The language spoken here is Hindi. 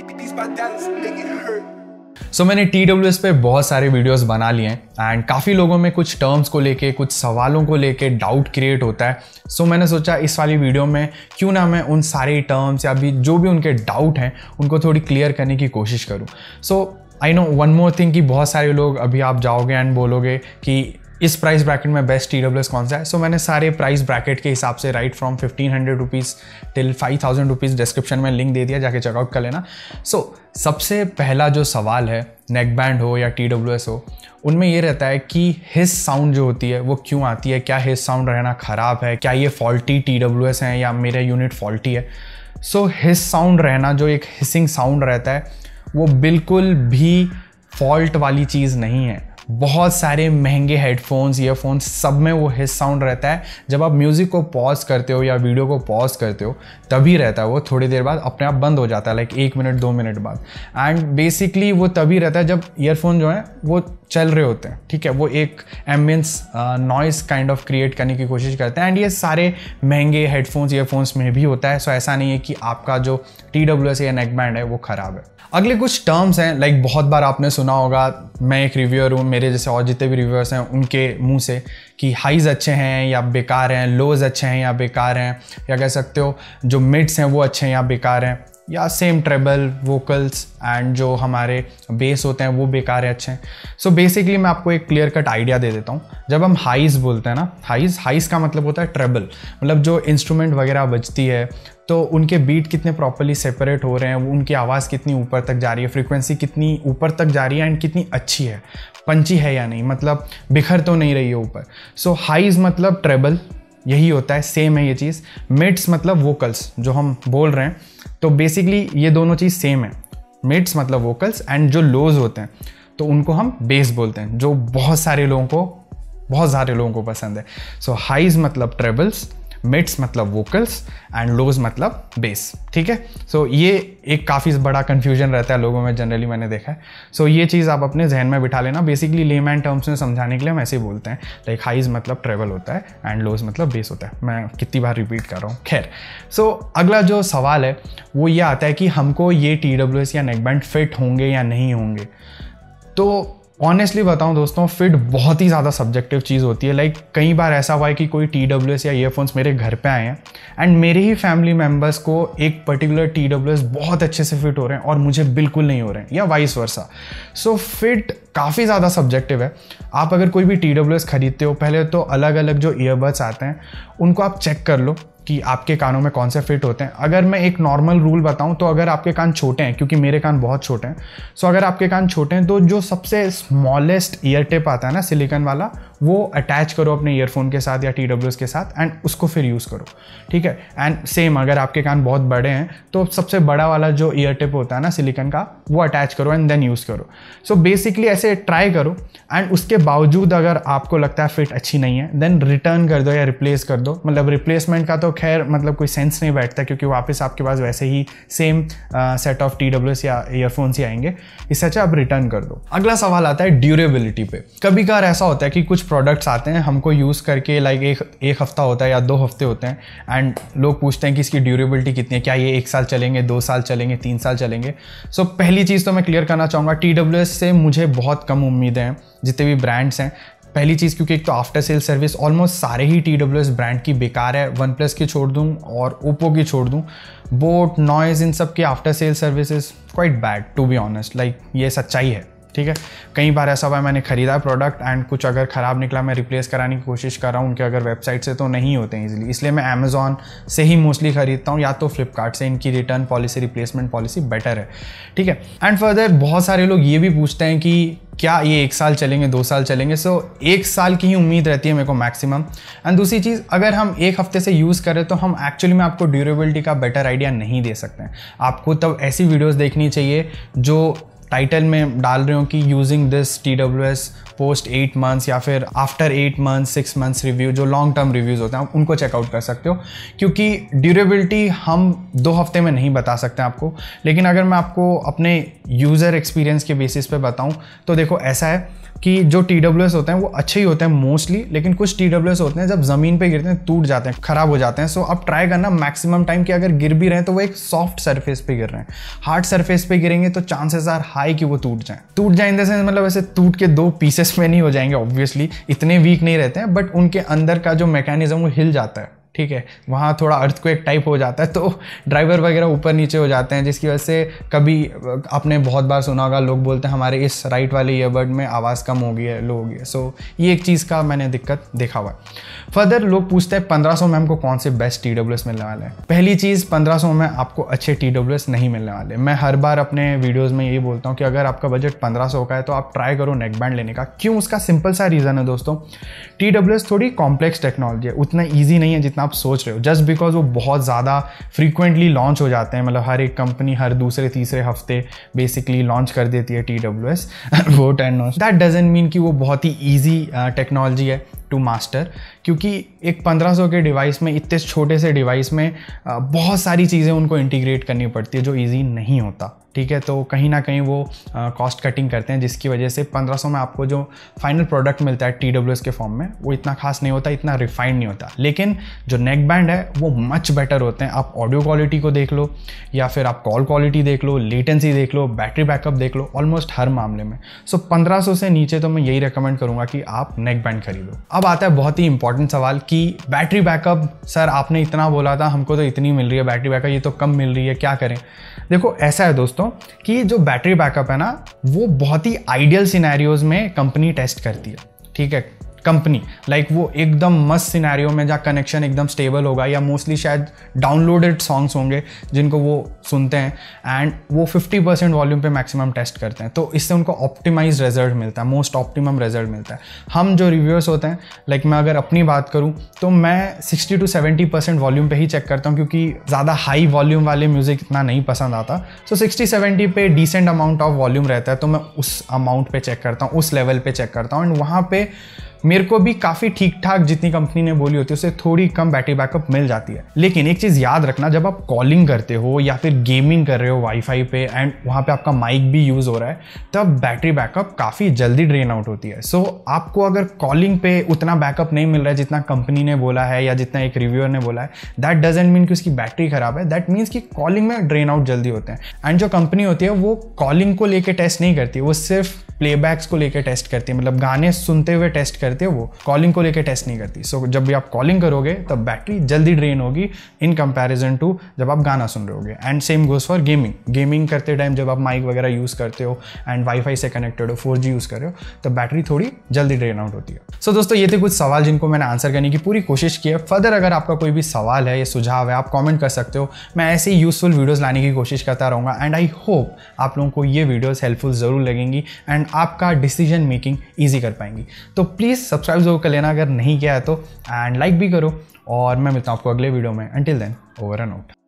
सो so, मैंने टी डब्ल्यू एस पे बहुत सारे वीडियोस बना लिए हैं एंड काफ़ी लोगों में कुछ टर्म्स को लेके कुछ सवालों को लेके डाउट क्रिएट होता है सो so, मैंने सोचा इस वाली वीडियो में क्यों ना मैं उन सारे टर्म्स या भी जो भी उनके डाउट हैं उनको थोड़ी क्लियर करने की कोशिश करूँ so I know one more thing कि बहुत सारे लोग अभी आप जाओगे एंड बोलोगे कि इस प्राइस ब्रैकेट में बेस्ट टी कौन सा है सो so, मैंने सारे प्राइस ब्रैकेट के हिसाब से right from fifteen hundred rupees till five thousand rupees description में लिंक दे दिया जाके चेकआउट कर लेना सो so, सबसे पहला जो सवाल है नेक बैंड हो या टी हो उनमें ये रहता है कि हिस साउंड जो होती है वो क्यों आती है क्या हिस साउंड रहना ख़राब है क्या ये फॉल्टी टी हैं या मेरा यूनिट फॉल्टी है सो so, हिस साउंड रहना जो एक हिसिंग साउंड रहता है वो बिल्कुल भी फॉल्ट वाली चीज़ नहीं है बहुत सारे महंगे हेडफोन्स ईयरफोन्स सब में वो हिस साउंड रहता है जब आप म्यूज़िक को पॉज करते हो या वीडियो को पॉज करते हो तभी रहता है वो थोड़ी देर बाद अपने आप बंद हो जाता है लाइक एक मिनट दो मिनट बाद एंड बेसिकली वो तभी रहता है जब ईयरफोन जो है वो चल रहे होते हैं ठीक है वो एक ambience noise kind of create करने की कोशिश करते हैं एंड ये सारे महंगे हेडफोन्स ईयरफोन्स में भी होता है सो ऐसा नहीं है कि आपका जो टी डब्ल्यू एस या नेकबैंड है वो ख़राब है अगले कुछ टर्म्स हैं लाइक बहुत बार आपने सुना होगा मैं एक रिव्यूअर हूँ मेरे जैसे और जितने भी रिव्यूअर्स हैं उनके मुंह से कि हाइज़ अच्छे हैं या बेकार हैं लोज अच्छे हैं या बेकार हैं या कह सकते हो जो मिड्स हैं वो अच्छे हैं या बेकार हैं या सेम ट्रेबल वोकल्स एंड जो हमारे बेस होते हैं वो बेकार है अच्छे हैं सो बेसिकली मैं आपको एक क्लियर कट आइडिया दे देता हूँ जब हम हाइज बोलते हैं ना हाइज हाइज का मतलब होता है ट्रेबल मतलब जो इंस्ट्रूमेंट वगैरह बजती है तो उनके बीट कितने प्रॉपरली सेपरेट हो रहे हैं उनकी आवाज़ कितनी ऊपर तक जा रही है फ्रिक्वेंसी कितनी ऊपर तक जा रही है एंड कितनी अच्छी है पंची है या नहीं मतलब बिखर तो नहीं रही है ऊपर सो हाइज मतलब ट्रेबल यही होता है सेम है ये चीज़ मिड्स मतलब वोकल्स जो हम बोल रहे हैं तो बेसिकली ये दोनों चीज़ सेम है मिड्स मतलब वोकल्स एंड जो लोज होते हैं तो उनको हम बेस बोलते हैं जो बहुत सारे लोगों को बहुत सारे लोगों को पसंद है सो so, हाइज मतलब ट्रेबल्स मिड्स मतलब वोकल्स एंड लोज मतलब बेस ठीक है सो so, ये एक काफ़ी बड़ा कन्फ्यूजन रहता है लोगों में जनरली मैंने देखा है सो so, ये चीज़ आप अपने जहन में बिठा लेना बेसिकली लेमैन टर्म्स में समझाने के लिए हम ऐसे ही बोलते हैं लाइक हाइज मतलब ट्रेवल होता है एंड लोज मतलब बेस होता है मैं कितनी बार रिपीट कर रहा हूँ खैर सो so, अगला जो सवाल है वो ये आता है कि हमको ये टी या नेकबैंड फिट होंगे या नहीं होंगे तो ऑनेस्टली बताऊं दोस्तों फिट बहुत ही ज़्यादा सब्जेक्टिव चीज़ होती है लाइक like, कई बार ऐसा हुआ है कि कोई टी डब्ल्यू एस या ईयरफोन्स मेरे घर पे आए हैं एंड मेरे ही फैमिली मेम्बर्स को एक पर्टिकुलर टी डब्ल्यू एस बहुत अच्छे से फिट हो रहे हैं और मुझे बिल्कुल नहीं हो रहे हैं या वाइस वर्सा सो फिट काफ़ी ज़्यादा सब्जेक्टिव है आप अगर कोई भी टी डब्ल्यू एस खरीदते हो पहले तो अलग अलग जो ईयरबड्स आते हैं उनको आप चेक कर लो कि आपके कानों में कौन से फिट होते हैं अगर मैं एक नॉर्मल रूल बताऊं तो अगर आपके कान छोटे हैं क्योंकि मेरे कान बहुत छोटे हैं सो अगर आपके कान छोटे हैं तो जो सबसे स्मॉलेस्ट ईयर टिप आता है ना सिलिकन वाला वो अटैच करो अपने ईयरफोन के साथ या टी के साथ एंड उसको फिर यूज़ करो ठीक है एंड सेम अगर आपके कान बहुत बड़े हैं तो सबसे बड़ा वाला जो ईयर टिप होता है ना सिलिकन का वो अटैच करो एंड देन यूज़ करो सो so बेसिकली ऐसे ट्राई करो एंड उसके बावजूद अगर आपको लगता है फिट अच्छी नहीं है देन रिटर्न कर दो या रिप्लेस कर दो मतलब रिप्लेसमेंट का तो खैर मतलब कोई सेंस नहीं बैठता क्योंकि वापस आपके पास वैसे ही same set of T W S या ईयरफोन्स ही आएंगे इससे अच्छा आप रिटर्न कर दो अगला सवाल आता है ड्यूरेबिलिटी पे कभी कार ऐसा होता है कि कुछ प्रोडक्ट्स आते हैं हमको यूज़ करके लाइक एक एक हफ्ता होता है या दो हफ्ते होते हैं एंड लोग पूछते हैं कि इसकी ड्यूरेबिलिटी कितनी है क्या ये एक साल चलेंगे दो साल चलेंगे तीन साल चलेंगे सो so, पहली चीज़ तो मैं क्लियर करना चाहूँगा टी डब्ल्यू एस से मुझे बहुत कम उम्मीदें हैं जितने भी ब्रांड्स हैं पहली चीज़ क्योंकि एक तो आफ्टर सेल सर्विस ऑलमोस्ट सारे ही टी डब्ल्यू एस ब्रांड की बेकार है वन प्लस की छोड़ दूँ और ओप्पो की छोड़ दूँ बोट नॉइज़ इन सब की after sale services quite bad to be honest like ये सच्चाई है ठीक है कई बार ऐसा हुआ मैंने ख़रीदा प्रोडक्ट एंड कुछ अगर ख़राब निकला मैं रिप्लेस कराने की कोशिश कर रहा हूँ उनके अगर वेबसाइट से तो नहीं होते हैं इजिली इसलिए मैं अमेज़ॉन से ही मोस्टली ख़रीदता हूँ या तो फ्लिपकार्ट से इनकी return policy replacement policy better है ठीक है एंड फर्दर बहुत सारे लोग ये भी पूछते हैं कि क्या ये एक साल चलेंगे दो साल चलेंगे सो so, एक साल की ही उम्मीद रहती है मेरे को मैक्सिमम एंड दूसरी चीज़ अगर हम एक हफ्ते से यूज़ करें तो हम एक्चुअली में आपको ड्यूरेबिलिटी का बेटर आइडिया नहीं दे सकते हैं आपको तब ऐसी वीडियोस देखनी चाहिए जो टाइटल में डाल रहे हो कि using this T W S post eight months या फिर after eight month six months review जो लॉन्ग टर्म रिव्यूज़ होते हैं आप उनको चेकआउट कर सकते हो क्योंकि ड्यूरेबिलिटी हम दो हफ्ते में नहीं बता सकते आपको लेकिन अगर मैं आपको अपने यूज़र एक्सपीरियंस के बेसिस पे बताऊं तो देखो ऐसा है कि जो टी डब्ल्यू एस होते हैं वो अच्छे ही होते हैं मोस्टली लेकिन कुछ टी होते हैं जब ज़मीन पे गिरते हैं टूट जाते हैं ख़राब हो जाते हैं सो अब ट्राई करना मैक्सिमम टाइम कि अगर गिर भी रहे हैं तो वो एक सॉफ्ट सरफेस पे गिर रहे हैं हार्ड सरफेस पे गिरेंगे तो चांसेस आर हाई कि वो टूट जाए टूट जाए इन द सेंस मतलब ऐसे टूट के दो पीसेस रेस्ट में नहीं हो जाएंगे ऑब्वियसली इतने वीक नहीं रहते हैं बट उनके अंदर का जो मैकेनिज्म वो हिल जाता है ठीक है वहाँ थोड़ा अर्थक्वेक टाइप हो जाता है तो ड्राइवर वगैरह ऊपर नीचे हो जाते हैं जिसकी वजह से कभी आपने बहुत बार सुना होगा लोग बोलते हैं हमारे इस राइट वाले ईयरबड में आवाज़ कम होगी है लो हो है सो ये एक चीज़ का मैंने दिक्कत देखा हुआ है फर्दर लोग पूछते हैं पंद्रह सौ में हमको कौन से बेस्ट टी डब्ल्यू एस मिलने वाले हैं पहली चीज़ पंद्रह सौ में आपको अच्छे टी डब्ल्यू एस नहीं मिलने वाले मैं हर बार अपने वीडियोज़ में यही बोलता हूँ कि अगर आपका बजट पंद्रह सौ का है तो आप ट्राई करो नेक बैंड लेने का क्यों उसका सिंपल सा रीज़न है दोस्तों टी डब्ल्यू एस थोड़ी कॉम्प्लेक्स टेक्नोलॉजी है उतना ईजी नहीं है जितना जितना आप सोच रहे हो जस्ट बिकॉज वो बहुत ज़्यादा फ्रीक्वेंटली लॉन्च हो जाते हैं मतलब हर एक कंपनी हर दूसरे तीसरे हफ्ते बेसिकली लॉन्च कर देती है टी डब्ल्यू एस वो टेन दैट डजेंट मीन कि वो बहुत ही ईजी टेक्नोलॉजी uh, है टू मास्टर क्योंकि एक 1500 के डिवाइस में इतने छोटे से डिवाइस में uh, बहुत सारी चीज़ें उनको इंटीग्रेट करनी पड़ती है जो ईजी नहीं होता ठीक है तो कहीं ना कहीं वो कॉस्ट कटिंग करते हैं जिसकी वजह से 1500 में आपको जो फाइनल प्रोडक्ट मिलता है टी के फॉर्म में वो इतना खास नहीं होता इतना रिफाइंड नहीं होता लेकिन जो नेक बैंड है वो मच बेटर होते हैं आप ऑडियो क्वालिटी को देख लो या फिर आप कॉल क्वालिटी देख लो लेटेंसी देख लो बैटरी बैकअप देख लो ऑलमोस्ट हर मामले में सो पंद्रह से नीचे तो मैं यही रिकमेंड करूँगा कि आप नेक बैंड खरीदो अब आता है बहुत ही इंपॉर्टेंट सवाल कि बैटरी बैकअप सर आपने इतना बोला था हमको तो इतनी मिल रही है बैटरी बैकअप ये तो कम मिल रही है क्या करें देखो ऐसा है दोस्तों दोस्तों कि जो बैटरी बैकअप है ना वो बहुत ही आइडियल सिनेरियोज में कंपनी टेस्ट करती है ठीक है कंपनी लाइक like वो एकदम मस्त सिनेरियो में जहाँ कनेक्शन एकदम स्टेबल होगा या मोस्टली शायद डाउनलोडेड सॉन्ग्स होंगे जिनको वो सुनते हैं एंड वो 50 परसेंट वॉल्यूम पे मैक्सिमम टेस्ट करते हैं तो इससे उनको ऑप्टिमाइज रिजल्ट मिलता है मोस्ट ऑप्टिमम रिजल्ट मिलता है हम जो रिव्यूअर्स होते हैं लाइक like मैं अगर अपनी बात करूँ तो मैं sixty to seventy percent volume पर ही चेक करता हूँ क्योंकि ज़्यादा हाई वॉल्यूम वाले म्यूज़िक इतना नहीं पसंद आता सो सिक्सटी सेवेंटी पे डिसेंट अमाउंट ऑफ वॉल्यूम रहता है तो मैं उस अमाउंट पर चेक करता हूँ उस लेवल पर चेक करता हूँ एंड वहाँ पर मेरे को भी काफ़ी ठीक ठाक जितनी कंपनी ने बोली होती है उसे थोड़ी कम बैटरी बैकअप मिल जाती है लेकिन एक चीज़ याद रखना जब आप कॉलिंग करते हो या फिर गेमिंग कर रहे हो वाईफाई पे एंड वहाँ पे आपका माइक भी यूज़ हो रहा है तब बैटरी बैकअप काफ़ी जल्दी ड्रेन आउट होती है सो so, आपको अगर कॉलिंग पे उतना बैकअप नहीं मिल रहा है जितना कंपनी ने बोला है या जितना एक रिव्यूअर ने बोला है दैट डजेंट मीन कि उसकी बैटरी ख़राब है दैट मीन्स कि कॉलिंग में ड्रेन आउट जल्दी होते हैं एंड जो कंपनी होती है वो कॉलिंग को लेकर टेस्ट नहीं करती वो सिर्फ प्लेबैक्स को लेकर टेस्ट करती है मतलब गाने सुनते हुए टेस्ट करती करती है वो कॉलिंग को लेकर टेस्ट नहीं करती सो so, जब भी आप कॉलिंग करोगे तब बैटरी जल्दी ड्रेन होगी इन कंपैरिजन टू जब आप गाना सुन रहे होगे and same goes for gaming gaming करते टाइम जब आप माइक वगैरह यूज़ करते हो एंड वाईफाई से कनेक्टेड हो फोर यूज़ कर रहे हो तो बैटरी थोड़ी जल्दी ड्रेन आउट होती है सो so, दोस्तों ये थे कुछ सवाल जिनको मैंने आंसर करने की पूरी कोशिश की है फर्दर अगर आपका कोई भी सवाल है या सुझाव है आप कॉमेंट कर सकते हो मैं ऐसे ही यूज़फुल वीडियोज़ लाने की कोशिश करता रहूँगा एंड आई होप आप लोगों को ये वीडियोज़ हेल्पफुल ज़रूर लगेंगी एंड आपका डिसीजन मेकिंग ईजी कर पाएंगी तो प्लीज़ प्लीज़ सब्सक्राइब जरूर कर लेना अगर नहीं किया है तो एंड लाइक भी करो और मैं मिलता हूँ आपको अगले वीडियो में until then over and out